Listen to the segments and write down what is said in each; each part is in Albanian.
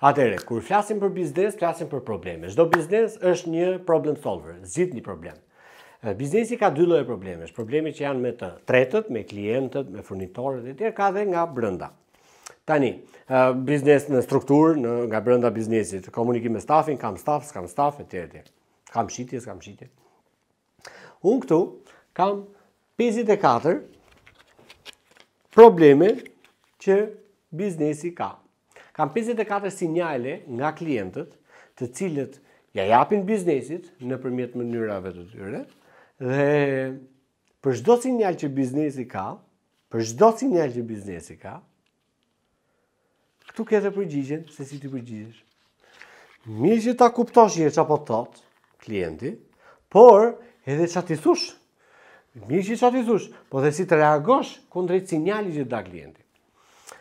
Atere, kur flasim për biznes, flasim për probleme. Shdo biznes është një problem solver, zhit një problem. Biznesi ka dy loje probleme, shë problemi që janë me të tretët, me klientët, me furnitorët e tjerë, ka dhe nga brënda. Tani, biznes në strukturë, nga brënda biznesit, komunikim me stafin, kam staf, s'kam staf, e tjerë, tjerë. Kam shqiti, s'kam shqiti. Unë këtu, kam 54 probleme që biznesi ka. Kam 54 sinjale nga klientët të cilët ja japin biznesit në përmjet mënyrave të tyre dhe për shdo sinjale që biznesi ka, për shdo sinjale që biznesi ka, këtu këtë përgjigjen, se si të përgjigjesh. Mi që ta kuptosh që po të tot, klienti, por edhe që të i thush. Mi që qa të i thush, po dhe si të reagosh kundrejt sinjali që da klienti.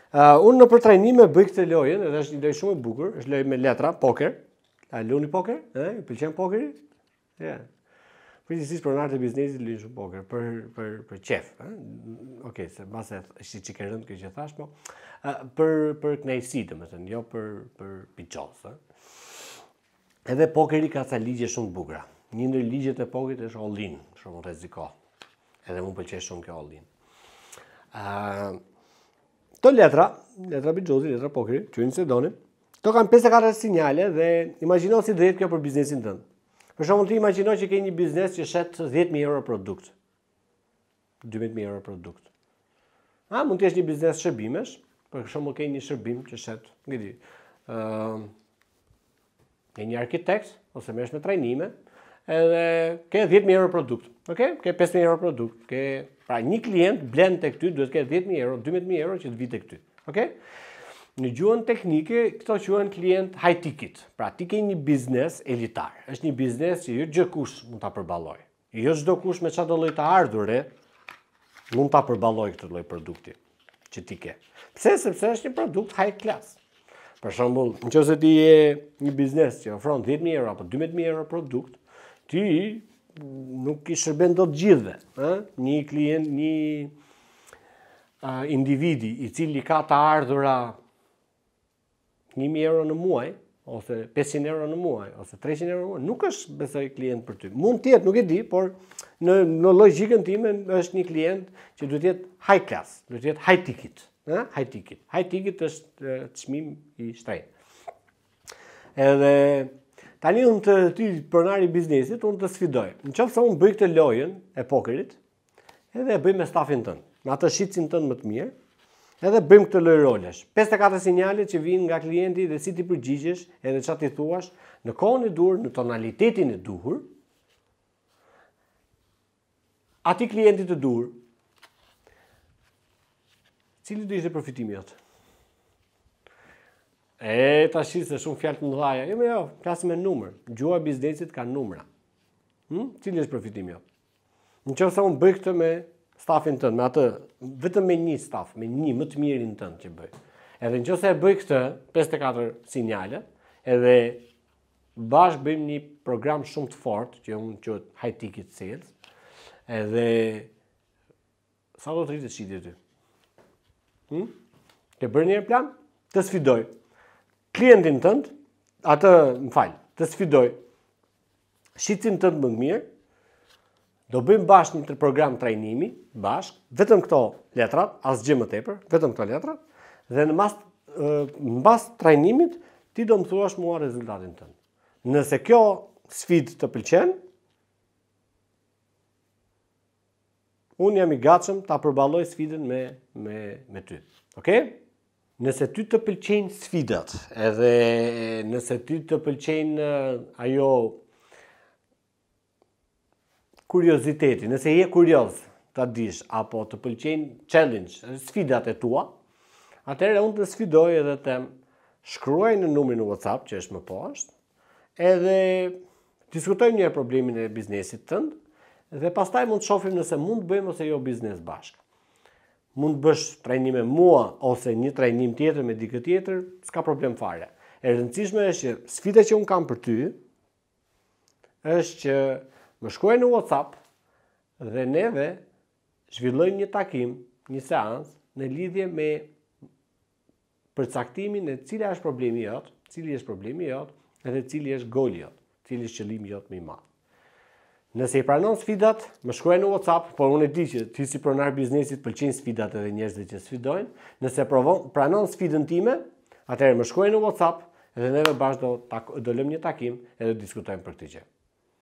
Unë në për trajnime bëj këtë lojën, edhe është një lojë shumë e bukur, është lojë me letra, poker. A luni poker? E, i pëlqen pokeri? Ja. Për të sisë për nartë e biznesit, luni shumë poker, për, për, për qef. Eh? Oke, okay, se base që ke rëndë kështë që thashë, po. për, për knajsi, dhe më të jo për, për pichos. Eh? Edhe pokeri ka sa ligje shumë bukra. Një ndër ligjet e pokerit është all-in, shumë rezikoh. Edhe mund pëlqen shumë kjo all-in. Këto letra, letra bigjozi, letra pokri, që një se doni, to kanë 54 sinjale dhe imagino si dhe jetë kjo për biznesin tënë. Për shumë të imagino që ke një biznes që shetë 10.000 euro produkt. 12.000 euro produkt. A, mund të jesh një biznes shërbimesh, për shumë ke një shërbim që shetë, një di, uh, një arkitekt, ose me është trajnime, edhe ke 10.000 euro produkt. Ok? Ke 5.000 euro produkt. Ke... Pra një klient blend të këty, duhet ke 10.000 euro, 12.000 euro që të vitë të këty. Ok? Në gjuhën teknike, këto quen klient high ticket. Pra ti ke një biznes elitar. është një biznes që jo gjë kush mund të përbaloj. Jo gjë kush me qatë do të ardhure, mund të përbaloj këtë loj produkti që ti ke. Pse? Sepse është një produkt high class. Për shumë, në që se ti je një biznes që ofron 10.000 euro apo 12.000 euro produkt, ti nuk i shërben do të gjithve. Një klient, një individi i cili ka të ardhura 1.000 euro në muaj, ose 500 euro në muaj, ose 300 euro në muaj, nuk është besoj klient për ty. Mund tjetë, nuk e di, por në logikën time është një klient që duhet jetë high class, duhet jetë high ticket. High ticket. High ticket është të shmim i shtrejtë. Edhe Tani unë të ty pronari biznesit, unë të sfidoj. Në qëfë se unë bëj këtë lojen e pokerit, edhe e bëj me stafin tënë, me atë shqicin tënë më të mirë, edhe bëjmë këtë lojë rolesh. 54 sinjale që vinë nga klienti dhe si ti përgjigjesh edhe që ati thuash në kohën e duhur, në tonalitetin e duhur, ati klientit e duhur, cili du ishte profitimi jëtë? E, ta shisë shumë fjallë të në dhaja. Jo, jo, klasë me numër. Gjua e biznesit ka numëra. Hmm? Cilë është profitim jo? Në që fësa unë bëj këtë me stafin tënë, me atë, vetëm me një staf, me një më të mirin tënë që bëj. Edhe në që fësa e bëj këtë, 54 sinjale, edhe bashkë bëjmë një program shumë të fort, që unë që high ticket sales, edhe sa do të rritë të shqitit të? Hmm? Të bërë një plan? Të sfidojë klientin tënd, atë, më fal, të sfidoj. Shitin tënd më mirë. Do bëjmë bashkë një të program trajnimi, bashkë, vetëm këto letrat, asë gjë më tepër, vetëm këto letrat, dhe në mas, në mas trajnimit, ti do më thuash mua rezultatin tënd. Nëse kjo sfid të pëlqen, unë jam i gatshëm ta përballoj sfidën me me me ty. Okej? Okay? nëse ty të pëlqejnë sfidat, edhe nëse ty të pëlqejnë eh, ajo kurioziteti, nëse je kurioz ta dish apo të pëlqejnë challenge, sfidat e tua, atëherë unë të sfidoj edhe të shkruaj në numrin në WhatsApp që është më poshtë, edhe diskutojmë një problemin e biznesit tënd dhe pastaj mund të shohim nëse mund të bëjmë ose jo biznes bashkë mund të bësh trajnim me mua ose një trajnim tjetër me dikë tjetër, s'ka problem fare. E rëndësishme është që sfida që un kam për ty është që më shkruaj në WhatsApp dhe neve zhvillojmë një takim, një seancë në lidhje me përcaktimin e cila është problemi jot, cili është problemi jot, edhe cili është goli jot, cili është qëllimi jot më i madh. Nëse i pranon sfidat, më shkruaj në WhatsApp, por unë e di që ti si pronar biznesit pëlqen sfidat edhe njerëzit që sfidojnë. Nëse provon, pranon sfidën time, atëherë më shkruaj në WhatsApp dhe neve bashkë do, do lëmë një takim edhe diskutojmë për këtë gjë.